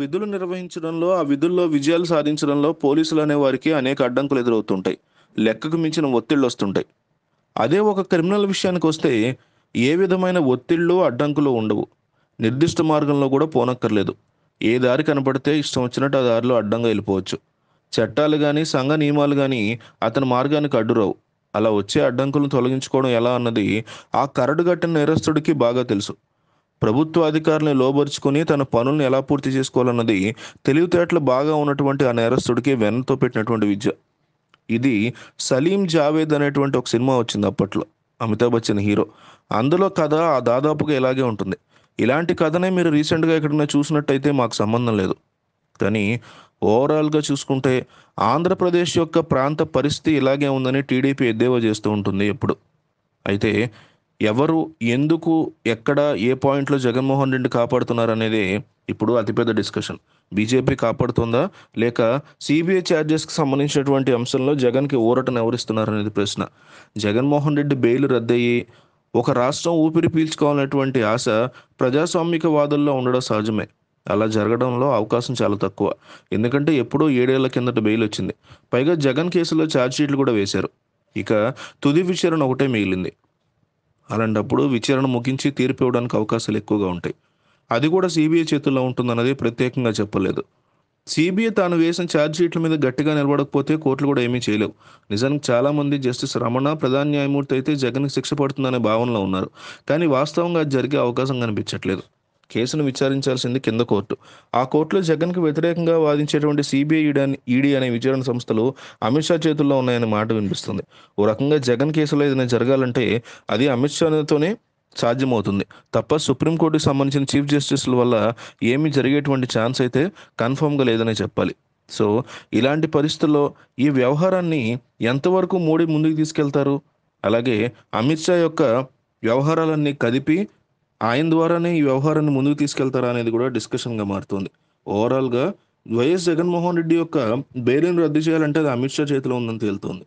విధులు నిర్వహించడంలో ఆ విధుల్లో విజయాలు సాధించడంలో పోలీసులు అనే వారికి అనేక అడ్డంకులు ఎదురవుతుంటాయి లెక్కకు మించిన ఒత్తిళ్ళు వస్తుంటాయి అదే ఒక క్రిమినల్ విషయానికి వస్తే ఏ విధమైన ఒత్తిళ్ళు అడ్డంకులు ఉండవు నిర్దిష్ట మార్గంలో కూడా పోనక్కర్లేదు ఏ దారి కనపడితే ఇష్టం వచ్చినట్టు ఆ దారిలో అడ్డంగా వెళ్ళిపోవచ్చు చట్టాలు కానీ సంఘ నియమాలు కానీ అతని మార్గానికి అడ్డురావు అలా వచ్చే అడ్డంకులను తొలగించుకోవడం ఎలా అన్నది ఆ కరడుగట్టిన నేరస్తుడికి బాగా తెలుసు ప్రభుత్వ అధికారులను లోబరుచుకుని తన పనులను ఎలా పూర్తి చేసుకోవాలన్నది తెలివితేటలు బాగా ఉన్నటువంటి ఆ నేరస్తుడికి వెన్నతో పెట్టినటువంటి విద్య ఇది సలీం జావేద్ అనేటువంటి ఒక సినిమా వచ్చింది అప్పట్లో అమితాబ్ బచ్చన్ హీరో అందులో కథ ఆ దాదాపుగా ఇలాగే ఉంటుంది ఇలాంటి కథనే మీరు రీసెంట్గా ఎక్కడైనా చూసినట్టయితే మాకు సంబంధం లేదు కానీ ఓవరాల్గా చూసుకుంటే ఆంధ్రప్రదేశ్ యొక్క ప్రాంత పరిస్థితి ఇలాగే ఉందని టీడీపీ ఎద్దేవా చేస్తూ ఉంటుంది ఎప్పుడు అయితే ఎవరు ఎందుకు ఎక్కడ ఏ పాయింట్లో జగన్మోహన్ రెడ్డి కాపాడుతున్నారు అనేది ఇప్పుడు అతిపెద్ద డిస్కషన్ బీజేపీ కాపాడుతుందా లేక సిబిఐ ఛార్జెస్కి సంబంధించినటువంటి అంశంలో జగన్కి ఊరటను ఎవరిస్తున్నారనేది ప్రశ్న జగన్మోహన్ రెడ్డి బెయిల్ రద్దయ్యి ఒక రాష్ట్రం ఊపిరి పీల్చుకోవాలనేటువంటి ఆశ ప్రజాస్వామిక వాదుల్లో ఉండడం సహజమే అలా జరగడంలో అవకాశం చాలా తక్కువ ఎందుకంటే ఎప్పుడో ఏడేళ్ల కిందట బెయిల్ వచ్చింది పైగా జగన్ కేసులో షీట్లు కూడా వేశారు ఇక తుది విచారణ ఒకటే మిగిలింది అలాంటప్పుడు విచారణ ముగించి తీర్పు ఇవ్వడానికి అవకాశాలు ఎక్కువగా ఉంటాయి అది కూడా సిబిఐ చేతుల్లో ఉంటుందన్నది ప్రత్యేకంగా చెప్పలేదు సిబిఐ తాను వేసిన ఛార్జ్షీట్ల మీద గట్టిగా నిలబడకపోతే కోర్టులు కూడా ఏమీ చేయలేవు నిజానికి చాలామంది జస్టిస్ రమణ ప్రధాన న్యాయమూర్తి అయితే జగన్కి శిక్ష పడుతుందనే భావనలో ఉన్నారు కానీ వాస్తవంగా అది జరిగే అవకాశం కనిపించట్లేదు కేసును విచారించాల్సింది కింద కోర్టు ఆ కోర్టులో జగన్కు వ్యతిరేకంగా వాదించేటువంటి సిబిఐ ఈడీ అనే విచారణ సంస్థలు అమిత్ షా చేతుల్లో ఉన్నాయనే మాట వినిపిస్తుంది ఓ రకంగా జగన్ కేసులో ఏదైనా జరగాలంటే అది అమిత్ షాతోనే సాధ్యమవుతుంది తప్ప సుప్రీంకోర్టుకి సంబంధించిన చీఫ్ జస్టిస్ల వల్ల ఏమీ జరిగేటువంటి ఛాన్స్ అయితే కన్ఫామ్గా లేదనే చెప్పాలి సో ఇలాంటి పరిస్థితుల్లో ఈ వ్యవహారాన్ని ఎంతవరకు మోడీ ముందుకు తీసుకెళ్తారు అలాగే అమిత్ షా యొక్క వ్యవహారాలన్నీ కదిపి ఆయన ద్వారానే ఈ వ్యవహారాన్ని ముందుకు తీసుకెళ్తారా అనేది కూడా డిస్కషన్గా మారుతుంది ఓవరాల్గా వైఎస్ జగన్మోహన్ రెడ్డి యొక్క బెయిలిన్ రద్దు చేయాలంటే అది అమిత్ షా చేతిలో ఉందని తేలుతుంది